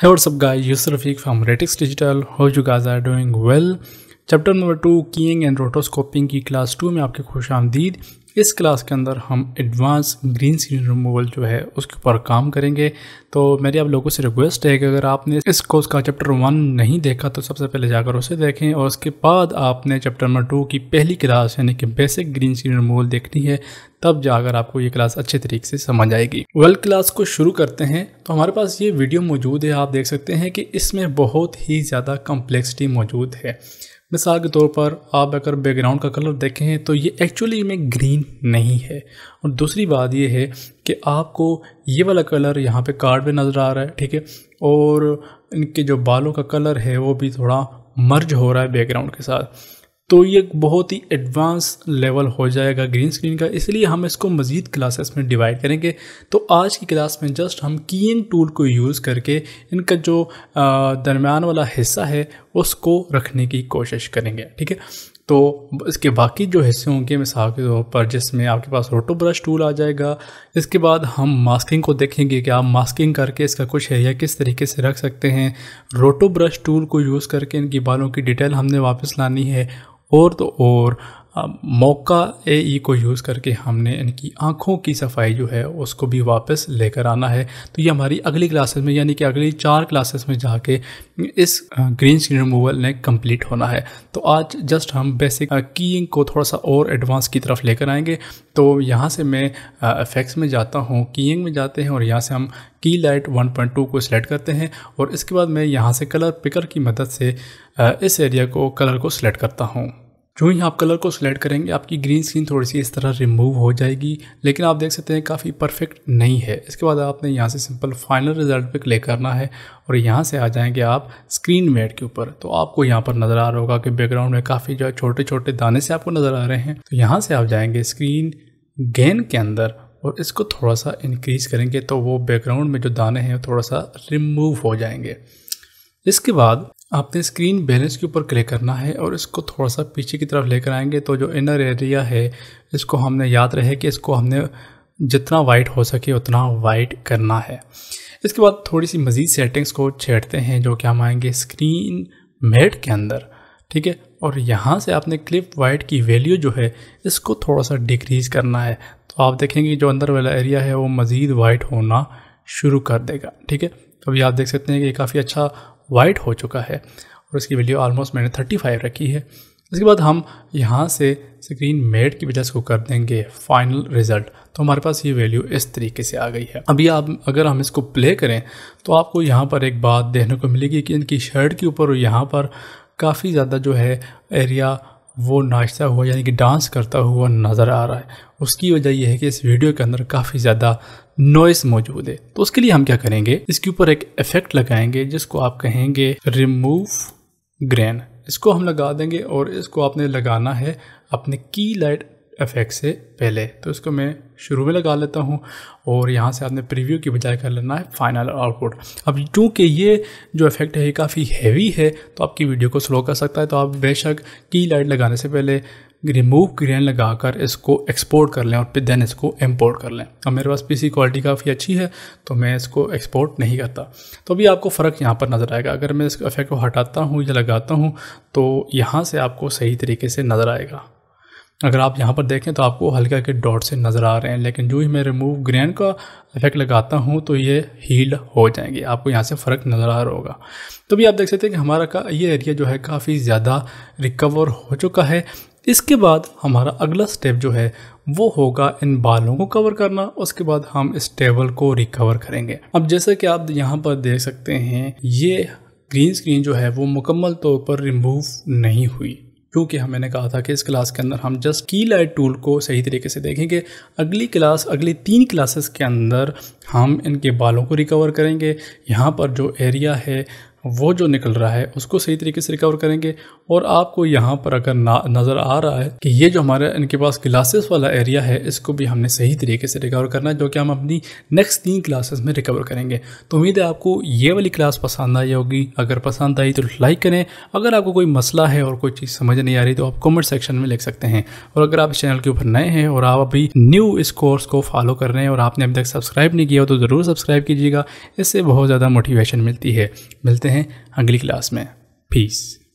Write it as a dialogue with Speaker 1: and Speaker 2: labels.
Speaker 1: Hey what's up guys, Yusuf Rafiq from Ratix Digital. Hope you guys are doing well. Chapter number two keying and rotoscoping की class two में आपकी खुश आमदीद इस class के अंदर हम एडवांस ग्रीन स्क्रीन रिमूवल जो है उसके ऊपर काम करेंगे तो मेरी आप लोगों से रिक्वेस्ट है कि अगर आपने इस कोर्स का चैप्टर वन नहीं देखा तो सबसे पहले जाकर उसे देखें और उसके बाद आपने चैप्टर नंबर टू की पहली क्लास यानी कि बेसिक ग्रीन स्क्रीन रिमूवल देखनी है तब जाकर आपको ये क्लास अच्छे तरीके से समझ आएगी वेल क्लास को शुरू करते हैं तो हमारे पास ये वीडियो मौजूद है आप देख सकते हैं कि इसमें बहुत ही ज़्यादा कम्प्लेक्सिटी मौजूद है मिसाल के तौर पर आप अगर बैकग्राउंड का कलर देखें तो ये एक्चुअली में ग्रीन नहीं है और दूसरी बात ये है कि आपको ये वाला कलर यहाँ पे कार्ड पे नज़र आ रहा है ठीक है और इनके जो बालों का कलर है वो भी थोड़ा मर्ज हो रहा है बैकग्राउंड के साथ तो ये बहुत ही एडवांस लेवल हो जाएगा ग्रीन स्क्रीन का इसलिए हम इसको मज़ीद क्लासेस में डिवाइड करेंगे तो आज की क्लास में जस्ट हम कीइंग टूल को यूज़ करके इनका जो दरमियान वाला हिस्सा है उसको रखने की कोशिश करेंगे ठीक है तो इसके बाकी जो हिस्से होंगे मिसाल के तौर पर जिसमें आपके पास रोटो ब्रश टूल आ जाएगा इसके बाद हम मास्किंग को देखेंगे कि आप मास्किंग करके इसका कुछ एरिया किस तरीके से रख सकते हैं रोटो ब्रश टूल को यूज़ करके इनकी बालों की डिटेल हमने वापस लानी है और तो और मौका ए ई e को यूज़ करके हमने इनकी आँखों की सफाई जो है उसको भी वापस लेकर आना है तो ये हमारी अगली क्लासेस में यानी कि अगली चार क्लासेस में जाके इस ग्रीन स्क्रीन रिमूवल ने कंप्लीट होना है तो आज जस्ट हम बेसिक कीइंग को थोड़ा सा और एडवांस की तरफ लेकर आएंगे तो यहाँ से मैं इफेक्ट्स में जाता हूँ कीइंग में जाते हैं और यहाँ से हम की लाइट टू को सिलेक्ट करते हैं और इसके बाद मैं यहाँ से कलर पिकर की मदद से इस एरिया को कलर को सिलेक्ट करता हूँ जो ही आप कलर को सिलेक्ट करेंगे आपकी ग्रीन स्क्रीन थोड़ी सी इस तरह रिमूव हो जाएगी लेकिन आप देख सकते हैं काफ़ी परफेक्ट नहीं है इसके बाद आपने यहाँ से सिंपल फाइनल रिजल्ट पे क्लिक करना है और यहाँ से आ जाएंगे आप स्क्रीन मेड के ऊपर तो आपको यहाँ पर नज़र आ रहा होगा कि बैकग्राउंड में काफ़ी जो है छोटे छोटे दाने से आपको नज़र आ रहे हैं तो यहाँ से आप जाएँगे स्क्रीन गेंद के अंदर और इसको थोड़ा सा इनक्रीज़ करेंगे तो वो बैकग्राउंड में जो दाने हैं थोड़ा सा रिमूव हो जाएंगे इसके बाद आपने स्क्रीन बैलेंस के ऊपर क्लिक करना है और इसको थोड़ा सा पीछे की तरफ लेकर आएंगे तो जो इनर एरिया है इसको हमने याद रहे कि इसको हमने जितना वाइट हो सके उतना वाइट करना है इसके बाद थोड़ी सी मज़ीद सेटिंग्स को छेड़ते हैं जो कि हम आएँगे स्क्रीन मेड के अंदर ठीक है और यहाँ से आपने क्लिप वाइट की वैल्यू जो है इसको थोड़ा सा डिक्रीज़ करना है तो आप देखेंगे जो अंदर वाला एरिया है वो मज़ीद वाइट होना शुरू कर देगा ठीक है तो अभी आप देख सकते हैं कि काफ़ी अच्छा वाइट हो चुका है और इसकी वैल्यू ऑलमोस्ट मैंने 35 रखी है इसके बाद हम यहाँ से स्क्रीन मेड की वजह से कर देंगे फाइनल रिजल्ट तो हमारे पास ये वैल्यू इस तरीके से आ गई है अभी आप अगर हम इसको प्ले करें तो आपको यहाँ पर एक बात देखने को मिलेगी कि इनकी शर्ट के ऊपर और यहाँ पर काफ़ी ज़्यादा जो है एरिया वो नाचता हुआ यानी कि डांस करता हुआ नज़र आ रहा है उसकी वजह यह है कि इस वीडियो के अंदर काफ़ी ज़्यादा नॉइस मौजूद है तो उसके लिए हम क्या करेंगे इसके ऊपर एक इफेक्ट लगाएंगे जिसको आप कहेंगे रिमूव ग्रैन इसको हम लगा देंगे और इसको आपने लगाना है अपने की लाइट इफ़ेक्ट से पहले तो इसको मैं शुरू में लगा लेता हूँ और यहाँ से आपने प्रीव्यू की बजाय कर लेना है फाइनल आउटपुट अब चूँकि ये जो इफेक्ट है ये काफ़ी हैवी है तो आपकी वीडियो को स्लो कर सकता है तो आप बेशक की लाइट लगाने से पहले रिमूव ग्रेन लगाकर इसको एक्सपोर्ट कर लें और फिर देन इसको इम्पोर्ट कर लें अब मेरे पास पीसी क्वालिटी काफ़ी अच्छी है तो मैं इसको एक्सपोर्ट नहीं करता तो अभी आपको फ़र्क यहाँ पर नज़र आएगा अगर मैं इस इफेक्ट को हटाता हूँ या लगाता हूँ तो यहाँ से आपको सही तरीके से नज़र आएगा अगर आप यहाँ पर देखें तो आपको हल्के हल्के डॉट से नज़र आ रहे हैं लेकिन जो ही मैं रिमूव ग्रेन का इफेक्ट लगाता हूँ तो ये हील हो जाएंगे आपको यहाँ से फ़र्क नज़र आ रहा होगा तो भी आप देख सकते हैं कि हमारा का ये एरिया जो है काफ़ी ज़्यादा रिकवर हो चुका है इसके बाद हमारा अगला स्टेप जो है वो होगा इन बालों को कवर करना उसके बाद हम इस टेबल को रिकवर करेंगे अब जैसे कि आप यहाँ पर देख सकते हैं ये ग्रीन स्क्रीन जो है वो मुकम्मल तौर पर रिमूव नहीं हुई क्योंकि हम मैंने कहा था कि इस क्लास के अंदर हम जस्ट की लाइट टूल को सही तरीके से देखेंगे अगली क्लास अगली तीन क्लासेस के अंदर हम इनके बालों को रिकवर करेंगे यहाँ पर जो एरिया है वो जो निकल रहा है उसको सही तरीके से रिकवर करेंगे और आपको यहाँ पर अगर नज़र आ रहा है कि ये जो हमारे इनके पास क्लासेस वाला एरिया है इसको भी हमने सही तरीके से रिकवर करना है जो कि हम अपनी नेक्स्ट तीन क्लासेस में रिकवर करेंगे तो उम्मीद है आपको ये वाली क्लास पसंद आई होगी अगर पसंद आई तो लाइक करें अगर आपको कोई मसला है और कोई चीज़ समझ नहीं आ रही तो आप कॉमेंट सेक्शन में लिख सकते हैं और अगर आप इस चैनल के ऊपर नए हैं और आप अभी न्यू इस कोर्स को फॉलो कर रहे हैं और आपने अभी तक सब्सक्राइब नहीं किया तो ज़रूर सब्सक्राइब कीजिएगा इससे बहुत ज़्यादा मोटिवेशन मिलती है मिलते हैं हैं अगली क्लास में पीस